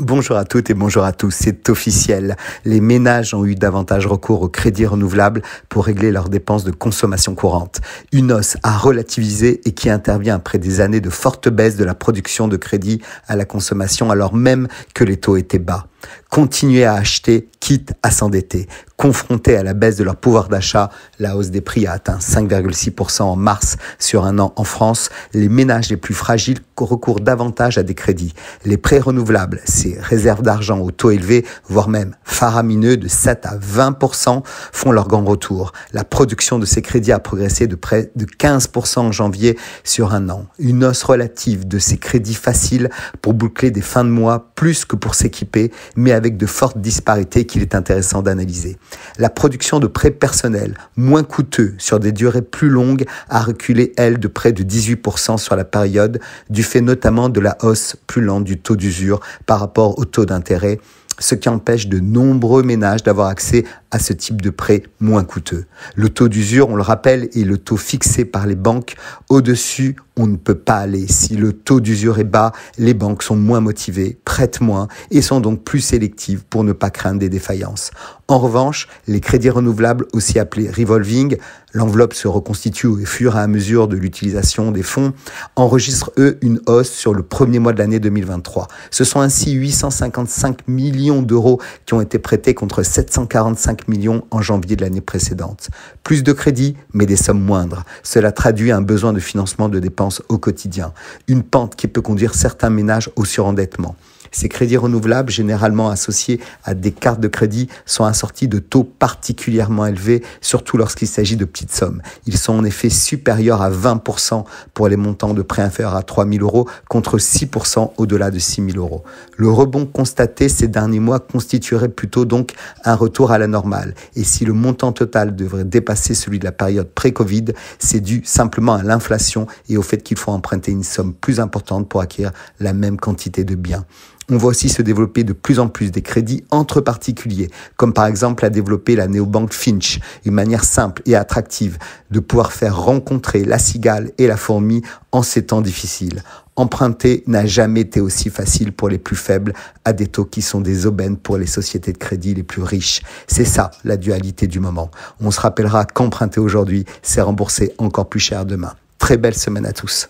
Bonjour à toutes et bonjour à tous, c'est officiel. Les ménages ont eu davantage recours au crédit renouvelable pour régler leurs dépenses de consommation courante. Une hausse à relativiser et qui intervient après des années de forte baisse de la production de crédit à la consommation alors même que les taux étaient bas. Continuer à acheter, quitte à s'endetter. Confrontés à la baisse de leur pouvoir d'achat, la hausse des prix a atteint 5,6% en mars sur un an en France. Les ménages les plus fragiles recourent davantage à des crédits. Les prêts renouvelables, ces réserves d'argent au taux élevé, voire même faramineux de 7 à 20%, font leur grand retour. La production de ces crédits a progressé de près de 15% en janvier sur un an. Une hausse relative de ces crédits faciles pour boucler des fins de mois plus que pour s'équiper mais avec de fortes disparités qu'il est intéressant d'analyser. La production de prêts personnels, moins coûteux sur des durées plus longues, a reculé, elle, de près de 18% sur la période, du fait notamment de la hausse plus lente du taux d'usure par rapport au taux d'intérêt ce qui empêche de nombreux ménages d'avoir accès à ce type de prêt moins coûteux. Le taux d'usure, on le rappelle, est le taux fixé par les banques. Au-dessus, on ne peut pas aller. Si le taux d'usure est bas, les banques sont moins motivées, prêtent moins et sont donc plus sélectives pour ne pas craindre des défaillances. En revanche, les crédits renouvelables, aussi appelés revolving, l'enveloppe se reconstitue au fur et à mesure de l'utilisation des fonds, enregistre eux une hausse sur le premier mois de l'année 2023. Ce sont ainsi 855 millions d'euros qui ont été prêtés contre 745 millions en janvier de l'année précédente. Plus de crédits, mais des sommes moindres. Cela traduit un besoin de financement de dépenses au quotidien, une pente qui peut conduire certains ménages au surendettement. Ces crédits renouvelables, généralement associés à des cartes de crédit, sont assortis de taux particulièrement élevés, surtout lorsqu'il s'agit de petites sommes. Ils sont en effet supérieurs à 20% pour les montants de prêts inférieurs à 3 000 euros contre 6% au-delà de 6 000 euros. Le rebond constaté ces derniers mois constituerait plutôt donc un retour à la normale. Et si le montant total devrait dépasser celui de la période pré-Covid, c'est dû simplement à l'inflation et au fait qu'il faut emprunter une somme plus importante pour acquérir la même quantité de biens. On voit aussi se développer de plus en plus des crédits entre particuliers, comme par exemple à développer la néobanque Finch, une manière simple et attractive de pouvoir faire rencontrer la cigale et la fourmi en ces temps difficiles. Emprunter n'a jamais été aussi facile pour les plus faibles à des taux qui sont des aubaines pour les sociétés de crédit les plus riches. C'est ça la dualité du moment. On se rappellera qu'emprunter aujourd'hui, c'est rembourser encore plus cher demain. Très belle semaine à tous.